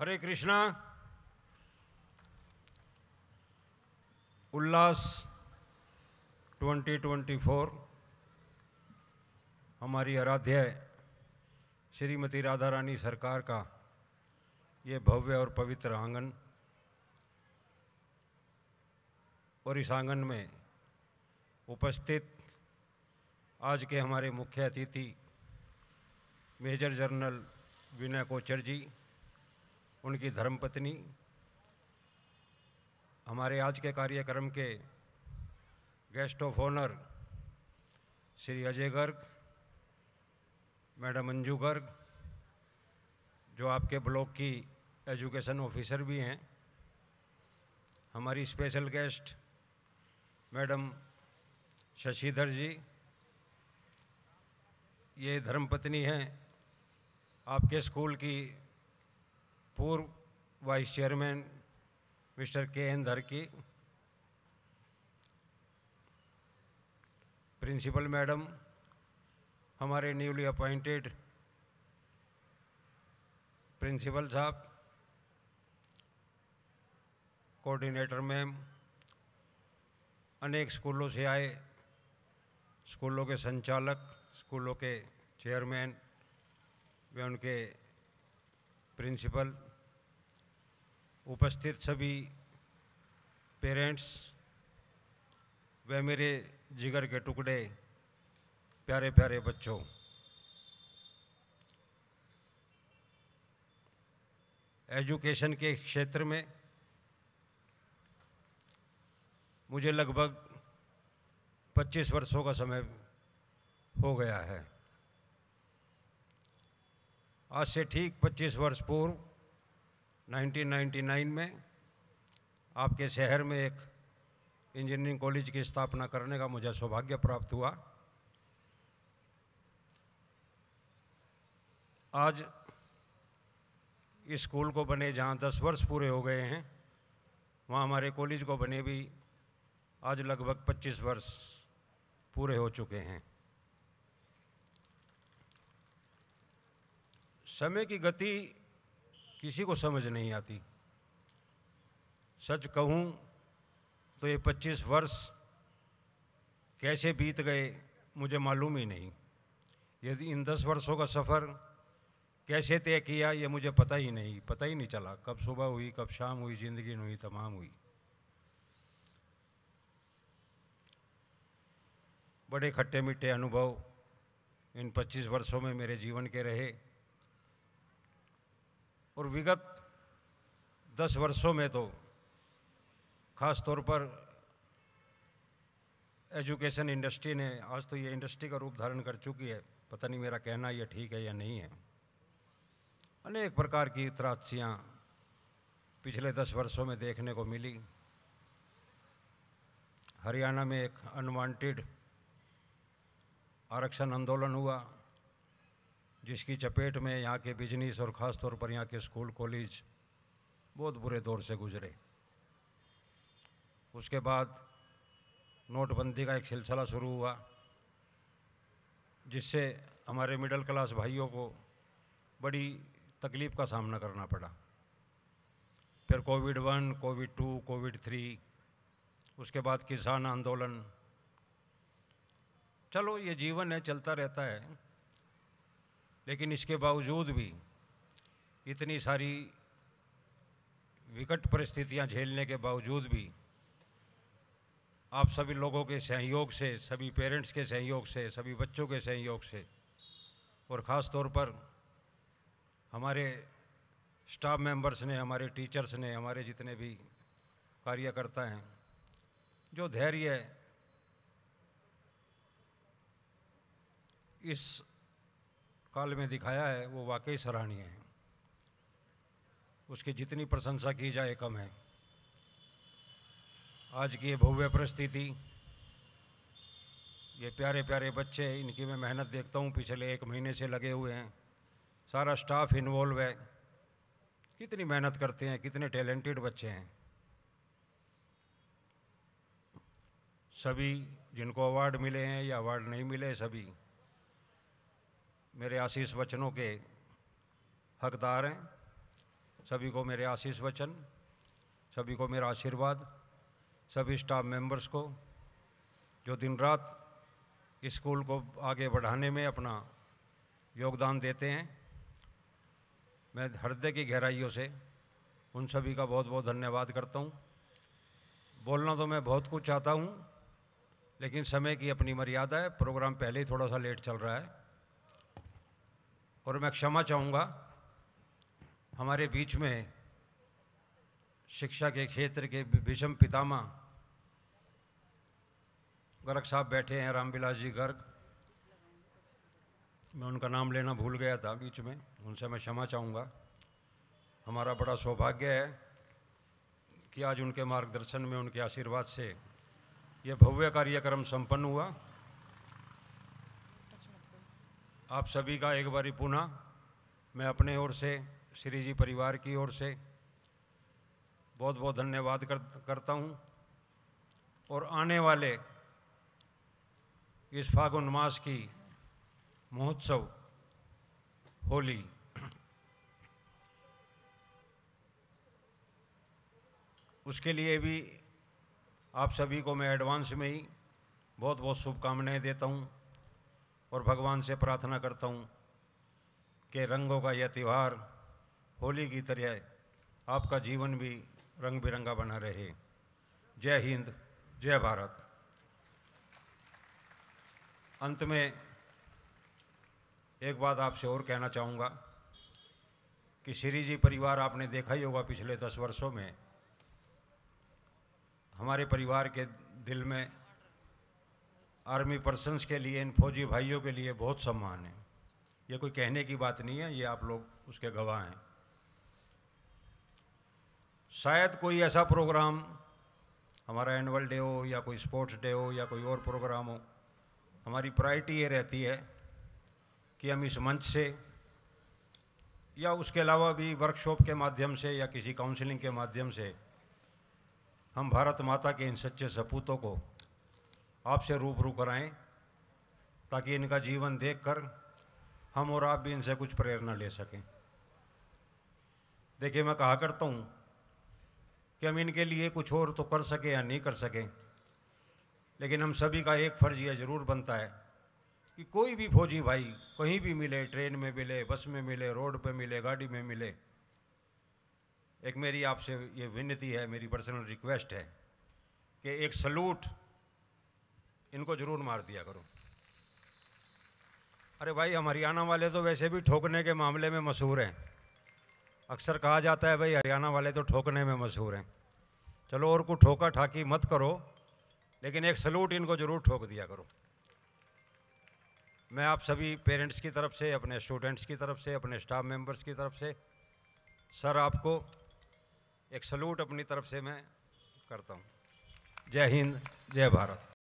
हरे कृष्णा उल्लास 2024 हमारी आराध्य श्रीमती राधा रानी सरकार का ये भव्य और पवित्र आंगन और इस आंगन में उपस्थित आज के हमारे मुख्य अतिथि मेजर जनरल विनय कोचर जी उनकी धर्मपत्नी हमारे आज के कार्यक्रम के guest of honour Shri Ajay Garg madam Anju Garg जो आपके ब्लॉक की एजुकेशन ऑफिसर भी हैं हमारी special guest madam Shashidhar ji ये धर्मपत्नी हैं आपके स्कूल की पूर्व vice chairman mister K N Dharki principal madam हमारे न्यूली अपॉइंटेड प्रिंसिपल साहब कोऑर्डिनेटर मैम अनेक स्कूलों से आए स्कूलों के संचालक स्कूलों के चेयरमैन वे उनके प्रिंसिपल उपस्थित सभी पेरेंट्स व मेरे जिगर के टुकड़े प्यारे प्यारे बच्चों एजुकेशन के क्षेत्र में मुझे लगभग 25 वर्षों का समय हो गया है आज से ठीक 25 वर्ष पूर्व 1999 में आपके शहर में एक इंजीनियरिंग कॉलेज की स्थापना करने का मुझे सौभाग्य प्राप्त हुआ आज इस स्कूल को बने जहाँ दस वर्ष पूरे हो गए हैं वहाँ हमारे कॉलेज को बने भी आज लगभग 25 वर्ष पूरे हो चुके हैं समय की गति किसी को समझ नहीं आती सच कहूँ तो ये 25 वर्ष कैसे बीत गए मुझे मालूम ही नहीं यदि इन 10 वर्षों का सफ़र कैसे तय किया ये मुझे पता ही नहीं पता ही नहीं चला कब सुबह हुई कब शाम हुई ज़िंदगी हुई तमाम हुई बड़े खट्टे मीठे अनुभव इन 25 वर्षों में मेरे जीवन के रहे और विगत दस वर्षों में तो ख़ास तौर पर एजुकेशन इंडस्ट्री ने आज तो ये इंडस्ट्री का रूप धारण कर चुकी है पता नहीं मेरा कहना ये ठीक है या नहीं है अनेक प्रकार की त्रासियाँ पिछले दस वर्षों में देखने को मिली हरियाणा में एक अनवांटेड आरक्षण आंदोलन हुआ जिसकी चपेट में यहाँ के बिजनेस और ख़ास तौर पर यहाँ के स्कूल कॉलेज बहुत बुरे दौर से गुजरे उसके बाद नोटबंदी का एक सिलसिला शुरू हुआ जिससे हमारे मिडिल क्लास भाइयों को बड़ी तकलीफ़ का सामना करना पड़ा फिर Covid one Covid two Covid three उसके बाद किसान आंदोलन चलो ये जीवन है चलता रहता है लेकिन इसके बावजूद भी इतनी सारी विकट परिस्थितियां झेलने के बावजूद भी आप सभी लोगों के सहयोग से सभी पेरेंट्स के सहयोग से सभी बच्चों के सहयोग से और ख़ास तौर पर हमारे स्टाफ मेंबर्स ने हमारे टीचर्स ने हमारे जितने भी कार्यकर्ता हैं जो धैर्य इस काल में दिखाया है वो वाकई सराहनीय है उसकी जितनी प्रशंसा की जाए कम है आज की ये भव्य परिस्थिति ये प्यारे प्यारे बच्चे इनकी मैं मेहनत देखता हूँ पिछले एक महीने से लगे हुए हैं सारा स्टाफ इन्वॉल्व है कितनी मेहनत करते हैं कितने टैलेंटेड बच्चे हैं सभी जिनको अवार्ड मिले हैं या अवार्ड नहीं मिले सभी मेरे आशीष वचनों के हकदार हैं सभी को मेरे आशीष वचन सभी को मेरा आशीर्वाद सभी स्टाफ मेंबर्स को जो दिन रात स्कूल को आगे बढ़ाने में अपना योगदान देते हैं मैं हृदय की गहराइयों से उन सभी का बहुत बहुत धन्यवाद करता हूँ बोलना तो मैं बहुत कुछ चाहता हूँ लेकिन समय की अपनी मर्यादा है प्रोग्राम पहले ही थोड़ा सा लेट चल रहा है और मैं क्षमा चाहूँगा हमारे बीच में शिक्षा के क्षेत्र के विषम पितामा गर्ग साहब बैठे हैं रामविलास जी गर्ग मैं उनका नाम लेना भूल गया था बीच में उनसे मैं क्षमा चाहूँगा हमारा बड़ा सौभाग्य है कि आज उनके मार्गदर्शन में उनके आशीर्वाद से यह भव्य कार्यक्रम संपन्न हुआ आप सभी का एक बारी पुनः मैं अपने ओर से श्री जी परिवार की ओर से बहुत बहुत धन्यवाद कर, करता हूँ और आने वाले इस फागुन मास की महोत्सव होली उसके लिए भी आप सभी को मैं एडवांस में ही बहुत बहुत शुभकामनाएं देता हूँ और भगवान से प्रार्थना करता हूँ कि रंगों का यह त्यौहार होली की तरह आपका जीवन भी रंग बिरंगा बना रहे जय हिंद जय भारत अंत में एक बात आपसे और कहना चाहूँगा कि श्री जी परिवार आपने देखा ही होगा पिछले दस वर्षों में हमारे परिवार के दिल में आर्मी पर्सनस के लिए इन फौजी भाइयों के लिए बहुत सम्मान है ये कोई कहने की बात नहीं है ये आप लोग उसके गवाह हैं शायद कोई ऐसा प्रोग्राम हमारा एनुअल डे हो या कोई स्पोर्ट्स डे हो या कोई और प्रोग्राम हो हमारी प्रायरिटी ये रहती है कि हम इस मंच से या उसके अलावा भी वर्कशॉप के माध्यम से या किसी काउंसलिंग के माध्यम से हम भारत माता के इन सच्चे सपूतों को आपसे रूबरू कराएं ताकि इनका जीवन देखकर हम और आप भी इनसे कुछ प्रेरणा ले सकें देखिए मैं कहा करता हूँ कि हम इनके लिए कुछ और तो कर सकें या नहीं कर सकें लेकिन हम सभी का एक फ़र्ज़ यह ज़रूर बनता है कि कोई भी फौजी भाई कहीं भी मिले ट्रेन में मिले बस में मिले रोड पे मिले गाड़ी में मिले एक मेरी आपसे ये विनती है मेरी पर्सनल रिक्वेस्ट है कि एक सलूट इनको जरूर मार दिया करो अरे भाई हम हरियाणा वाले तो वैसे भी ठोकने के मामले में मशहूर हैं अक्सर कहा जाता है भाई हरियाणा वाले तो ठोकने में मशहूर हैं चलो और को ठोका ठाकी मत करो लेकिन एक सलूट इनको ज़रूर ठोक दिया करो मैं आप सभी पेरेंट्स की तरफ से अपने स्टूडेंट्स की तरफ से अपने स्टाफ मेंबर्स की तरफ से सर आपको एक सलूट अपनी तरफ से मैं करता हूँ जय हिंद जय भारत